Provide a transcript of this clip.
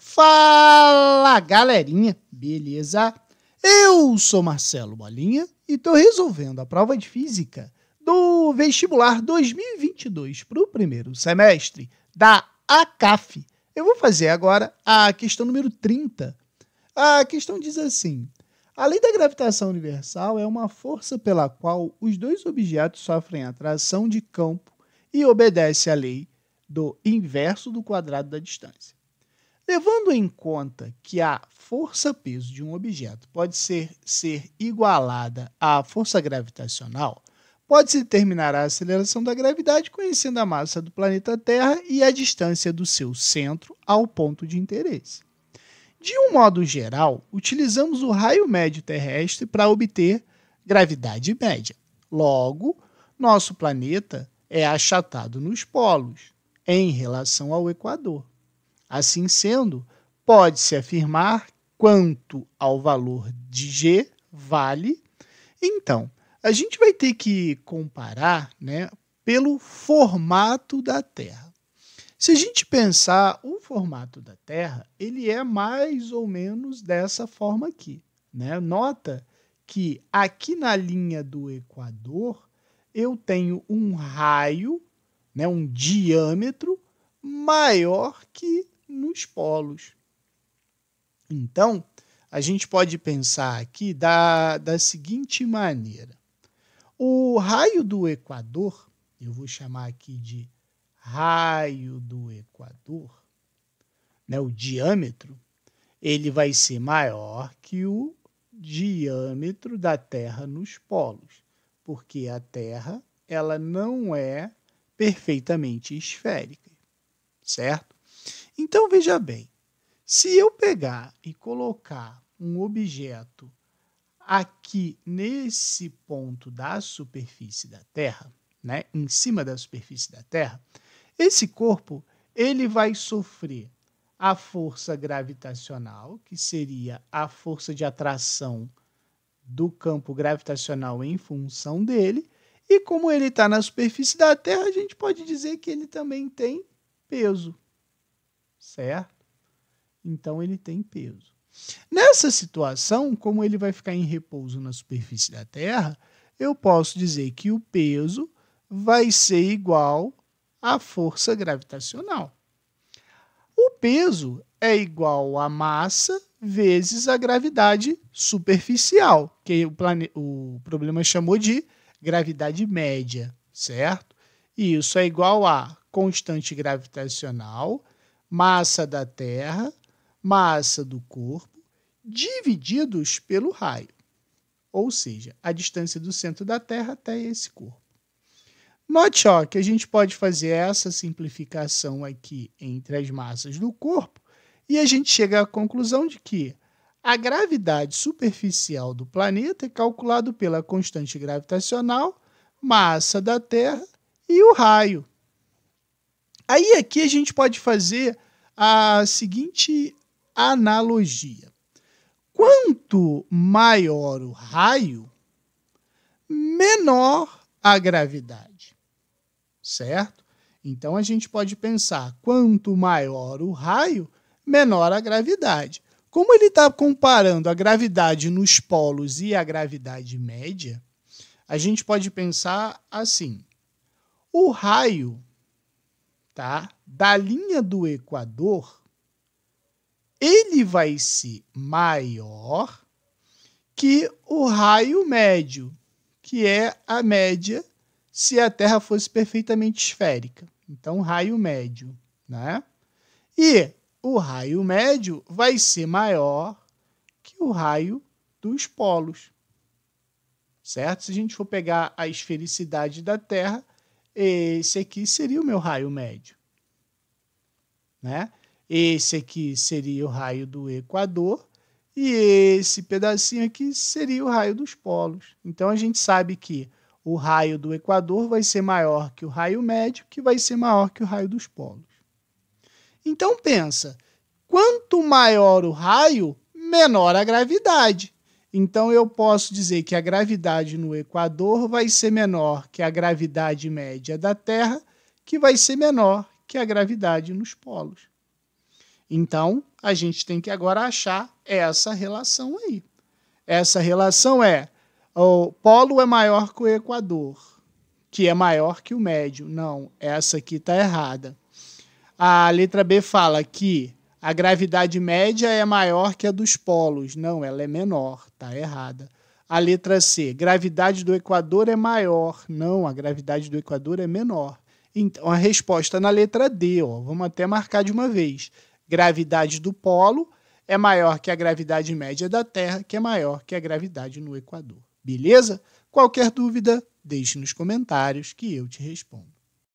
Fala galerinha, beleza? Eu sou Marcelo Bolinha e estou resolvendo a prova de física do vestibular 2022 para o primeiro semestre da ACAF. Eu vou fazer agora a questão número 30. A questão diz assim: a lei da gravitação universal é uma força pela qual os dois objetos sofrem atração de campo e obedece à lei do inverso do quadrado da distância. Levando em conta que a força-peso de um objeto pode ser, ser igualada à força gravitacional, pode-se determinar a aceleração da gravidade conhecendo a massa do planeta Terra e a distância do seu centro ao ponto de interesse. De um modo geral, utilizamos o raio médio terrestre para obter gravidade média. Logo, nosso planeta é achatado nos polos, em relação ao Equador. Assim sendo, pode-se afirmar quanto ao valor de G vale. Então, a gente vai ter que comparar né, pelo formato da Terra. Se a gente pensar o formato da Terra, ele é mais ou menos dessa forma aqui. Né? Nota que aqui na linha do Equador eu tenho um raio, né, um diâmetro maior que nos polos. Então, a gente pode pensar aqui da, da seguinte maneira: o raio do Equador, eu vou chamar aqui de raio do Equador, né, o diâmetro, ele vai ser maior que o diâmetro da Terra nos polos, porque a Terra ela não é perfeitamente esférica, certo? Então veja bem, se eu pegar e colocar um objeto aqui nesse ponto da superfície da Terra, né, em cima da superfície da Terra, esse corpo ele vai sofrer a força gravitacional, que seria a força de atração do campo gravitacional em função dele, e como ele está na superfície da Terra, a gente pode dizer que ele também tem peso certo? Então ele tem peso. Nessa situação, como ele vai ficar em repouso na superfície da Terra, eu posso dizer que o peso vai ser igual à força gravitacional. O peso é igual à massa vezes a gravidade superficial, que o, plane... o problema chamou de gravidade média, certo? E isso é igual à constante gravitacional massa da Terra, massa do corpo, divididos pelo raio, ou seja, a distância do centro da Terra até esse corpo. Note ó, que a gente pode fazer essa simplificação aqui entre as massas do corpo e a gente chega à conclusão de que a gravidade superficial do planeta é calculada pela constante gravitacional, massa da Terra e o raio, Aí aqui a gente pode fazer a seguinte analogia. Quanto maior o raio, menor a gravidade. Certo? Então a gente pode pensar: quanto maior o raio, menor a gravidade. Como ele está comparando a gravidade nos polos e a gravidade média, a gente pode pensar assim: o raio tá? da linha do Equador, ele vai ser maior que o raio médio, que é a média se a Terra fosse perfeitamente esférica. Então, raio médio, né? E o raio médio vai ser maior que o raio dos polos. Certo? Se a gente for pegar a esfericidade da Terra, esse aqui seria o meu raio médio. Né? Esse aqui seria o raio do equador e esse pedacinho aqui seria o raio dos polos. Então a gente sabe que o raio do equador vai ser maior que o raio médio, que vai ser maior que o raio dos polos. Então pensa, quanto maior o raio, menor a gravidade. Então eu posso dizer que a gravidade no Equador vai ser menor que a gravidade média da Terra, que vai ser menor que a gravidade nos polos. Então, a gente tem que agora achar essa relação aí. Essa relação é o polo é maior que o equador, que é maior que o médio. Não, essa aqui está errada. A letra B fala que a gravidade média é maior que a dos polos. Não, ela é menor, Está errada. A letra C, gravidade do Equador é maior. Não, a gravidade do Equador é menor. Então, a resposta na letra D, ó, vamos até marcar de uma vez. Gravidade do polo é maior que a gravidade média da Terra, que é maior que a gravidade no Equador. Beleza? Qualquer dúvida, deixe nos comentários que eu te respondo.